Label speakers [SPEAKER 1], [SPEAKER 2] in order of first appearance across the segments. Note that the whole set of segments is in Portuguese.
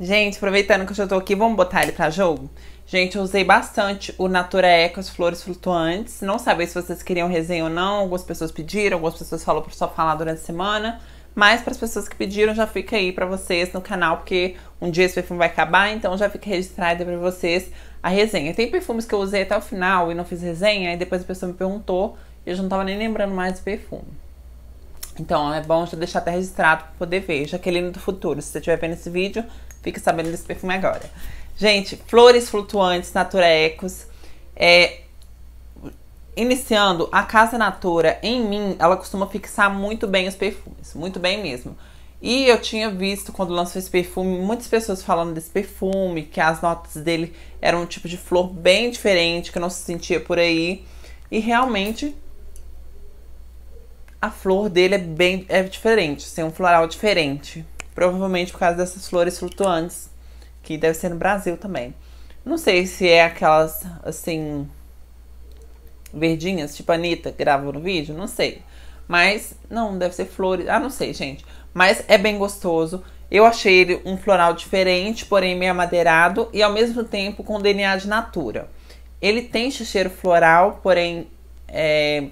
[SPEAKER 1] Gente, aproveitando que eu já tô aqui, vamos botar ele pra jogo? Gente, eu usei bastante o Natura Eco, as flores flutuantes. Não sabia se vocês queriam resenha ou não. Algumas pessoas pediram, algumas pessoas falaram pra só falar durante a semana. Mas para as pessoas que pediram, já fica aí para vocês no canal, porque um dia esse perfume vai acabar, então já fica registrado para vocês a resenha. Tem perfumes que eu usei até o final e não fiz resenha, e depois a pessoa me perguntou, e eu já não tava nem lembrando mais do perfume. Então é bom já deixar até registrado para poder ver. Jaqueline do futuro, se você estiver vendo esse vídeo, fique sabendo desse perfume agora. Gente, flores flutuantes, Natura Ecos. É, iniciando, a Casa Natura, em mim, ela costuma fixar muito bem os perfumes. Muito bem mesmo. E eu tinha visto quando lançou esse perfume, muitas pessoas falando desse perfume, que as notas dele eram um tipo de flor bem diferente, que não se sentia por aí. E realmente a flor dele é bem é diferente, tem assim, um floral diferente. Provavelmente por causa dessas flores flutuantes, que deve ser no Brasil também. Não sei se é aquelas, assim, verdinhas, tipo a Anitta que gravou no vídeo, não sei. Mas, não, deve ser flores, ah, não sei, gente. Mas é bem gostoso. Eu achei ele um floral diferente, porém meio amadeirado e ao mesmo tempo com DNA de natura. Ele tem cheiro floral, porém é,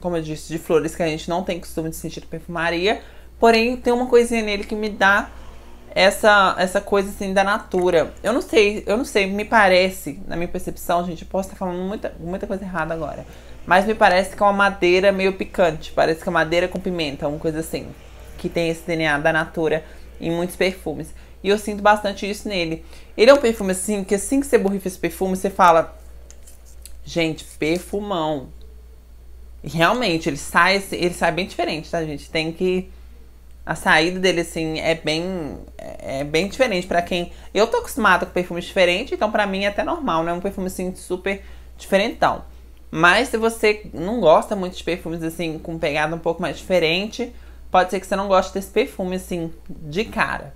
[SPEAKER 1] como eu disse, de flores que a gente não tem costume de sentir perfumaria. Porém, tem uma coisinha nele que me dá essa essa coisa assim da natura. Eu não sei, eu não sei, me parece, na minha percepção, gente, eu posso estar falando muita, muita coisa errada agora. Mas me parece que é uma madeira meio picante, parece que é madeira com pimenta, uma coisa assim, que tem esse DNA da natura em muitos perfumes. E eu sinto bastante isso nele. Ele é um perfume assim que assim que você borrifa esse perfume, você fala: "Gente, perfumão". Realmente, ele sai, assim, ele sai bem diferente, tá, gente? Tem que. A saída dele, assim, é bem. É, é bem diferente para quem. Eu tô acostumada com perfumes diferentes, então para mim é até normal, né? Um perfume, assim, super diferentão. Mas se você não gosta muito de perfumes, assim, com pegada um pouco mais diferente, pode ser que você não goste desse perfume, assim, de cara.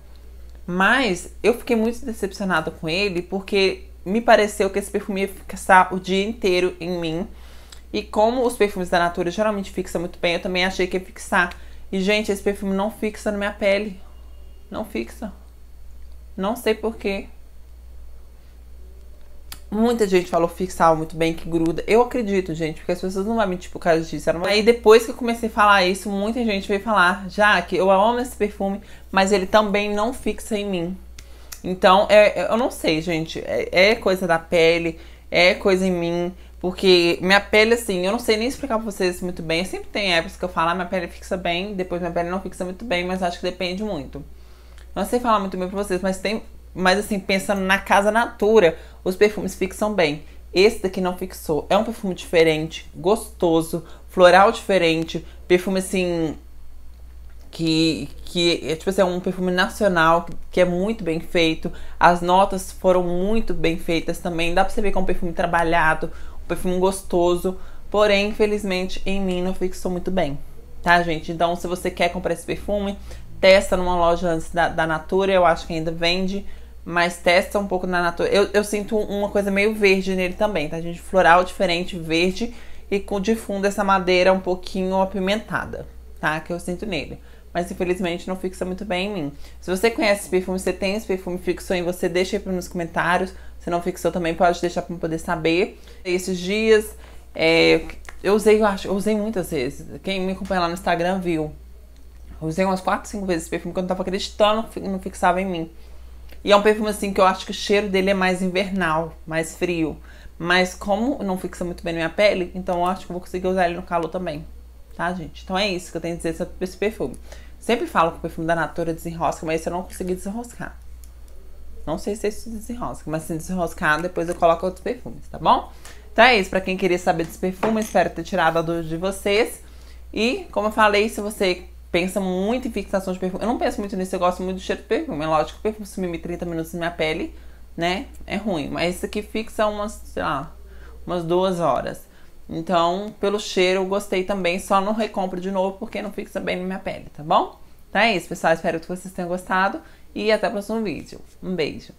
[SPEAKER 1] Mas eu fiquei muito decepcionada com ele, porque me pareceu que esse perfume ia ficar o dia inteiro em mim e como os perfumes da Natura geralmente fixam muito bem, eu também achei que ia fixar. E, gente, esse perfume não fixa na minha pele. Não fixa. Não sei porquê. Muita gente falou fixar muito bem, que gruda. Eu acredito, gente, porque as pessoas não vão mentir por causa disso. Aí depois que eu comecei a falar isso, muita gente veio falar, já que eu amo esse perfume, mas ele também não fixa em mim. Então, é, é eu não sei, gente. É, é coisa da pele, é coisa em mim. Porque minha pele, assim, eu não sei nem explicar pra vocês muito bem. sempre tem épocas que eu falo, ah, minha pele fixa bem, depois minha pele não fixa muito bem, mas acho que depende muito. Não sei falar muito bem pra vocês, mas tem. Mas assim, pensando na casa natura, os perfumes fixam bem. Esse daqui não fixou. É um perfume diferente, gostoso, floral diferente, perfume assim. Que, que é tipo assim, é um perfume nacional que é muito bem feito. As notas foram muito bem feitas também. Dá pra você ver que é um perfume trabalhado, perfume gostoso, porém, infelizmente, em mim não fixou muito bem, tá, gente? Então, se você quer comprar esse perfume, testa numa loja antes da, da Natura, eu acho que ainda vende, mas testa um pouco na Natura. Eu, eu sinto uma coisa meio verde nele também, tá, gente? Floral diferente, verde e com de fundo essa madeira um pouquinho apimentada, tá? Que eu sinto nele. Mas infelizmente não fixa muito bem em mim. Se você conhece esse perfume, você tem esse perfume fixo em você, deixa aí nos comentários. Se não fixou também, pode deixar para poder saber. Esses dias, é, eu usei, eu acho, usei muitas vezes. Quem me acompanha lá no Instagram viu. usei umas 4, 5 vezes esse perfume que eu não tava acreditando, não fixava em mim. E é um perfume assim que eu acho que o cheiro dele é mais invernal, mais frio. Mas como não fixa muito bem na minha pele, então eu acho que eu vou conseguir usar ele no calor também. Tá, gente? Então é isso que eu tenho a dizer sobre esse perfume. Sempre falo que o perfume da Natura desenrosca, mas esse eu não consegui desenroscar. Não sei se é isso desenrosca, mas se desenroscar, depois eu coloco outros perfumes, tá bom? Então é isso, pra quem queria saber desse perfume, espero ter tirado a dúvida de vocês. E, como eu falei, se você pensa muito em fixação de perfume, eu não penso muito nisso, eu gosto muito do cheiro do perfume. É lógico que o perfume sumir 30 minutos na minha pele, né, é ruim. Mas esse aqui fixa umas, sei lá, umas duas horas. Então, pelo cheiro, eu gostei também. Só não recompro de novo porque não fixa bem na minha pele, tá bom? Então é isso, pessoal. Espero que vocês tenham gostado. E até o próximo vídeo. Um beijo.